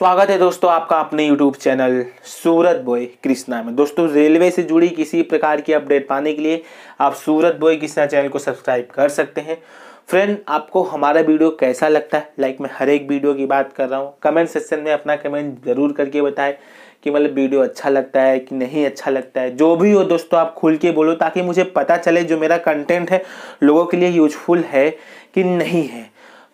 स्वागत है दोस्तों आपका अपने YouTube channel Surat Boy Krishna में दोस्तों रेलवे से जुड़ी किसी प्रकार की अपडेट पाने के लिए आप सूरत बॉय कृष्णा चैनल को सब्सक्राइब कर सकते हैं फ्रेंड आपको हमारा वीडियो कैसा लगता है लाइक मैं हर एक वीडियो की बात कर रहा हूँ कमेंट सेक्शन में अपना कमेंट ज़रूर करके बताएं कि मतलब वीडियो अच्छा लगता है कि नहीं अच्छा लगता है जो भी हो दोस्तों आप खुल के बोलो ताकि मुझे पता चले जो मेरा कंटेंट है लोगों के लिए यूजफुल है कि नहीं है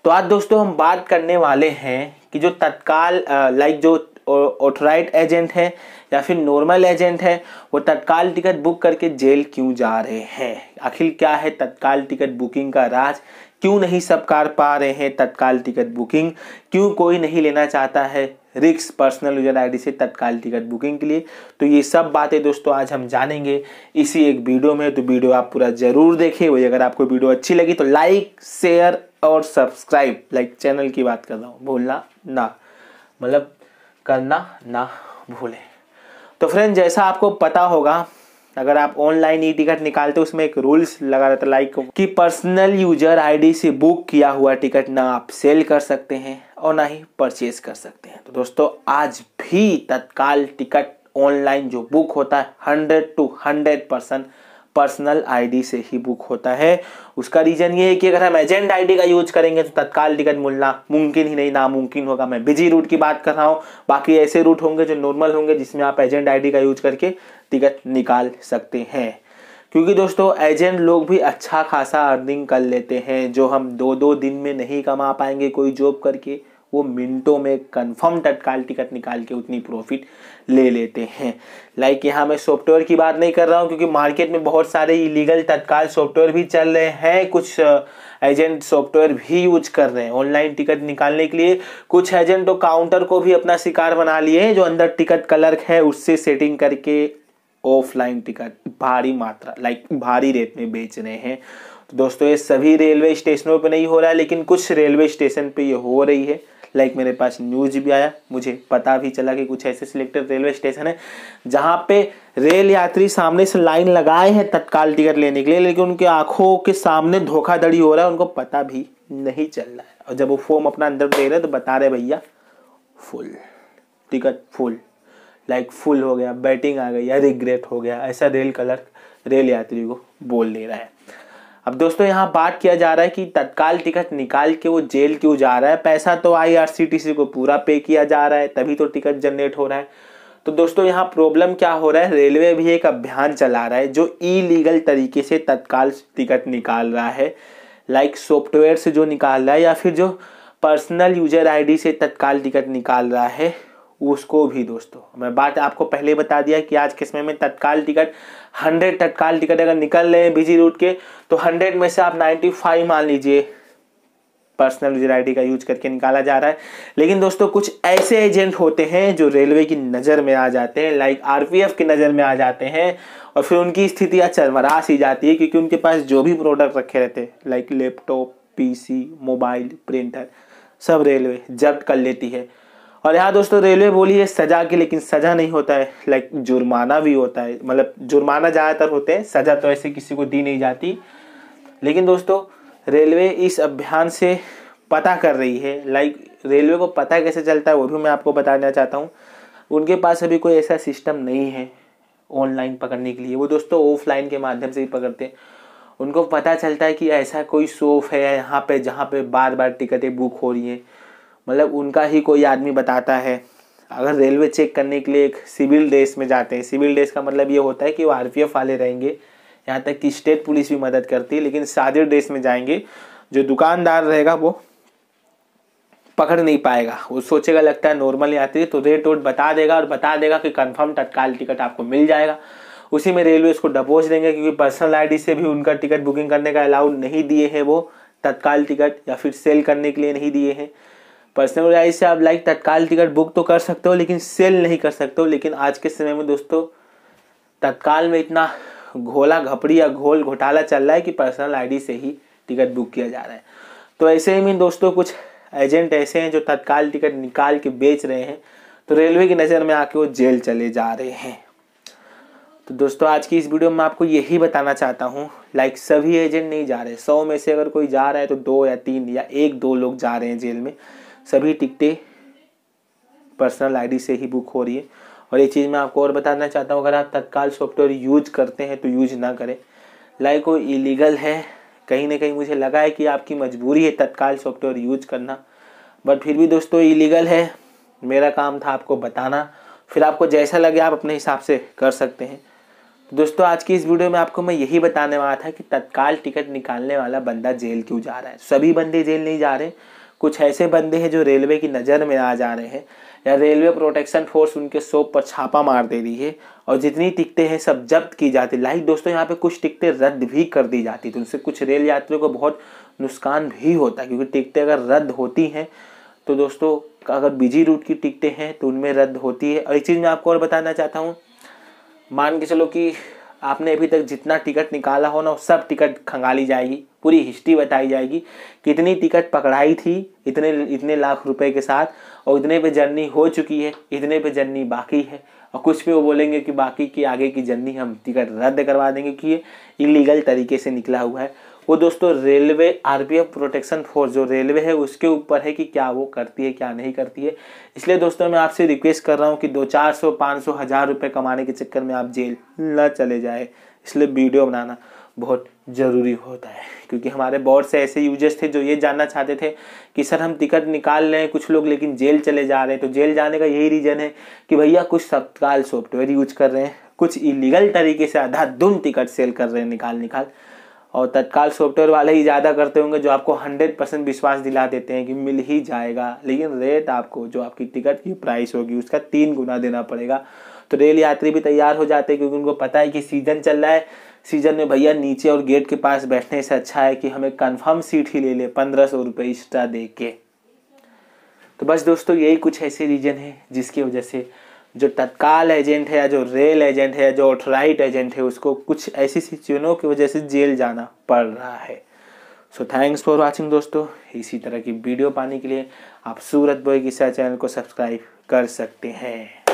तो आज दोस्तों हम बात करने वाले हैं कि जो तत्काल लाइक जो ऑथोराइट एजेंट है या फिर नॉर्मल एजेंट है वो तत्काल टिकट बुक करके जेल क्यों जा रहे हैं आखिर क्या है तत्काल टिकट बुकिंग का राज क्यों नहीं सब कार पा रहे हैं तत्काल टिकट बुकिंग क्यों कोई नहीं लेना चाहता है रिक्स पर्सनल यूजर आईडी से तत्काल टिकट बुकिंग के लिए तो ये सब बातें दोस्तों आज हम जानेंगे इसी एक वीडियो में तो वीडियो आप पूरा ज़रूर देखें वही अगर आपको वीडियो अच्छी लगी तो लाइक शेयर और सब्सक्राइब लाइक चैनल की बात कर रहा हूँ भूलना ना मतलब करना ना भूलें तो फ्रेंड जैसा आपको पता होगा अगर आप ऑनलाइन ई टिकट निकालते हो उसमें एक रूल्स लगा रहता लाइक कि पर्सनल यूजर आईडी से बुक किया हुआ टिकट ना आप सेल कर सकते हैं और ना ही परचेज कर सकते हैं तो दोस्तों आज भी तत्काल टिकट ऑनलाइन जो बुक होता है hundred to hundred percent personal ID से ही बुक होता है उसका रीजन ये है कि अगर हम एजेंट आईडी का यूज करेंगे तो तत्काल टिकट मिलना मुमकिन ही नहीं नामुमकिन होगा मैं बिजी रूट की बात कर रहा हूँ बाकी ऐसे रूट होंगे जो नॉर्मल होंगे जिसमें आप एजेंट आईडी का यूज करके टिकट निकाल सकते हैं क्योंकि दोस्तों एजेंट लोग भी अच्छा खासा अर्निंग कर लेते हैं जो हम दो दो दिन में नहीं कमा पाएंगे कोई जॉब करके वो मिनटों में कंफर्म तत्काल टिकट निकाल के उतनी प्रॉफिट ले लेते हैं लाइक like यहाँ मैं सॉफ्टवेयर की बात नहीं कर रहा हूँ क्योंकि मार्केट में बहुत सारे इलीगल तत्काल सॉफ्टवेयर भी चल रहे हैं कुछ एजेंट uh, सॉफ्टवेयर भी यूज कर रहे हैं ऑनलाइन टिकट निकालने के लिए कुछ एजेंट तो काउंटर को भी अपना शिकार बना लिए हैं जो अंदर टिकट क्लर्क है उससे सेटिंग करके ऑफलाइन टिकट भारी मात्रा लाइक भारी रेट में बेच रहे हैं तो दोस्तों ये सभी रेलवे स्टेशनों पे नहीं हो रहा है लेकिन कुछ रेलवे स्टेशन पे ये हो रही है लाइक मेरे पास न्यूज भी आया मुझे पता भी चला कि कुछ ऐसे सिलेक्टेड रेलवे स्टेशन है जहाँ पे रेल यात्री सामने से लाइन लगाए हैं तत्काल टिकट लेने के लिए लेकिन उनके आंखों के सामने धोखाधड़ी हो रहा है उनको पता भी नहीं चल रहा है और जब वो फॉर्म अपना अंदर दे रहे तो बता रहे भैया full ticket full like like full हो गया बैटिंग आ गई या रिग्रेट हो गया ऐसा रेल कलर रेल यात्री को बोल दे रहा है अब दोस्तों यहाँ बात किया जा रहा है कि तत्काल टिकट निकाल के वो जेल क्यों जा रहा है पैसा तो आईआरसीटीसी को पूरा पे किया जा रहा है तभी तो टिकट जनरेट हो रहा है तो दोस्तों यहाँ प्रॉब्लम क्या हो रहा है रेलवे भी एक अभियान चला रहा है जो इलीगल तरीके से तत्काल टिकट निकाल रहा है लाइक सॉफ्टवेयर से जो निकाल रहा है या फिर जो पर्सनल यूजर आईडी से तत्काल टिकट निकाल रहा है उसको भी दोस्तों मैं बात आपको पहले बता दिया कि आज के समय में तत्काल टिकट हंड्रेड तत्काल टिकट अगर निकल रहे हैं बिजी रूट के तो हंड्रेड में से आप नाइन्टी फाइव मान लीजिए पर्सनल यूजर आई का यूज करके निकाला जा रहा है लेकिन दोस्तों कुछ ऐसे एजेंट होते हैं जो रेलवे की नज़र में आ जाते हैं लाइक आर की नज़र में आ जाते हैं और फिर उनकी स्थितियाँ चरमरा सी जाती है क्योंकि उनके पास जो भी प्रोडक्ट रखे रहते हैं like laptop P mobile printer सब रेलवे जब्त कर लेती है और यहाँ दोस्तों रेलवे बोली है सजा की लेकिन सजा नहीं होता है लाइक जुर्माना भी होता है मतलब जुर्माना ज़्यादातर होते हैं सजा तो ऐसे किसी को दी नहीं जाती लेकिन दोस्तों रेलवे इस अभियान से पता कर रही है लाइक रेलवे को पता कैसे चलता है वो भी मैं आपको बताना चाहता हूँ उनके पास अभी कोई ऐसा सिस्टम नहीं है ऑनलाइन पकड़ने के लिए वो दोस्तों ऑफलाइन के माध्यम से ही पकड़ते हैं उनको पता चलता है कि ऐसा कोई सोफ है यहाँ पे जहाँ पे बार बार टिकटें बुक हो रही हैं मतलब उनका ही कोई आदमी बताता है अगर रेलवे चेक करने के लिए एक सिविल ड्रेस में जाते हैं सिविल ड्रेस का मतलब ये होता है कि वो आर वाले रहेंगे यहाँ तक कि स्टेट पुलिस भी मदद करती है लेकिन सादे ड्रेस में जाएंगे जो दुकानदार रहेगा वो पकड़ नहीं पाएगा वो सोचेगा लगता है नॉर्मल यात्री तो रेट वोट बता देगा और बता देगा कि कंफर्म तत्काल टिकट आपको मिल जाएगा उसी में रेलवे उसको डबोच देंगे क्योंकि पर्सनल आईडी से भी उनका टिकट बुकिंग करने का अलाउड नहीं दिए हैं वो तत्काल टिकट या फिर सेल करने के लिए नहीं दिए हैं पर्सनल राइज से आप लाइक तत्काल टिकट बुक तो कर सकते हो लेकिन सेल नहीं कर सकते हो लेकिन आज के समय में दोस्तों तत्काल में इतना घोला घपड़ी या घोल घोटाला चल रहा है कि पर्सनल आईडी से ही टिकट बुक किया जा रहा है तो ऐसे ही में दोस्तों कुछ एजेंट ऐसे हैं जो तत्काल टिकट निकाल के बेच रहे हैं तो रेलवे की नज़र में आके वो जेल चले जा रहे हैं तो दोस्तों आज की इस वीडियो में आपको यही बताना चाहता हूँ लाइक सभी एजेंट नहीं जा रहे सौ में से अगर कोई जा रहा है तो दो या तीन या एक दो लोग जा रहे हैं जेल में सभी टिकटें पर्सनल आईडी से ही बुक हो रही है और ये चीज़ मैं आपको और बताना चाहता हूँ अगर आप तत्काल सॉफ्टवेयर यूज करते हैं तो यूज ना करें लाइक वो इलीगल है कहीं ना कहीं मुझे लगा है कि आपकी मजबूरी है तत्काल सॉफ्टवेयर यूज करना बट फिर भी दोस्तों इलीगल है मेरा काम था आपको बताना फिर आपको जैसा लगे आप अपने हिसाब से कर सकते हैं तो दोस्तों आज की इस वीडियो में आपको मैं यही बताने वाला था कि तत्काल टिकट निकालने वाला बंदा जेल क्यों जा रहा है सभी बंदे जेल नहीं जा रहे कुछ ऐसे बंदे हैं जो रेलवे की नज़र में आ जा रहे हैं या रेलवे प्रोटेक्शन फोर्स उनके शोप पर छापा मार दे रही है और जितनी टिकटें हैं सब जब्त की जाती लाइक दोस्तों यहाँ पे कुछ टिकटें रद्द भी कर दी जाती तो उनसे कुछ रेल यात्रियों को बहुत नुकसान भी होता है क्योंकि टिकटें अगर रद्द होती हैं तो दोस्तों अगर बिजी रूट की टिकटें हैं तो उनमें रद्द होती है और एक चीज़ मैं आपको और बताना चाहता हूँ मान के चलो कि आपने अभी तक जितना टिकट निकाला हो ना सब टिकट खंगाली जाएगी पूरी हिस्ट्री बताई जाएगी कितनी टिकट पकड़ाई थी इतने इतने लाख रुपए के साथ और इतने पे जर्नी हो चुकी है इतने पे जर्नी बाकी है और कुछ पे वो बोलेंगे कि बाकी की आगे की जर्नी हम टिकट रद्द करवा देंगे कि ये इलीगल तरीके से निकला हुआ है वो दोस्तों रेलवे आर प्रोटेक्शन फोर्स जो रेलवे है उसके ऊपर है कि क्या वो करती है क्या नहीं करती है इसलिए दोस्तों मैं आपसे रिक्वेस्ट कर रहा हूँ कि दो चार सौ पाँच सौ हज़ार रुपये कमाने के चक्कर में आप जेल ना चले जाए इसलिए वीडियो बनाना बहुत ज़रूरी होता है क्योंकि हमारे बहुत से ऐसे यूजर्स थे जो ये जानना चाहते थे कि सर हम टिकट निकाल रहे हैं कुछ लोग लेकिन जेल चले जा रहे हैं तो जेल जाने का यही रीज़न है कि भैया कुछ तत्काल सॉफ्टवेयर यूज कर रहे हैं कुछ इलीगल तरीके से आधा दुम टिकट सेल कर रहे हैं निकाल निकाल और तत्काल सॉफ्टवेयर वाले ही ज़्यादा करते होंगे जो आपको हंड्रेड परसेंट विश्वास दिला देते हैं कि मिल ही जाएगा लेकिन रेट आपको जो आपकी टिकट की प्राइस होगी उसका तीन गुना देना पड़ेगा तो रेल यात्री भी तैयार हो जाते हैं क्योंकि उनको पता है कि सीजन चल रहा है सीजन में भैया नीचे और गेट के पास बैठने से अच्छा है कि हमें कन्फर्म सीट ही ले ले पंद्रह सौ रुपये एक्स्ट्रा दे के तो बस दोस्तों यही कुछ ऐसे रीजन है जिसकी वजह से जो तत्काल एजेंट है या जो रेल एजेंट है या जो ऑथराइट एजेंट है उसको कुछ ऐसी सिचुएनों की वजह से जेल जाना पड़ रहा है सो थैंक्स फॉर वाचिंग दोस्तों इसी तरह की वीडियो पाने के लिए आप सूरत बॉय किस्सा चैनल को सब्सक्राइब कर सकते हैं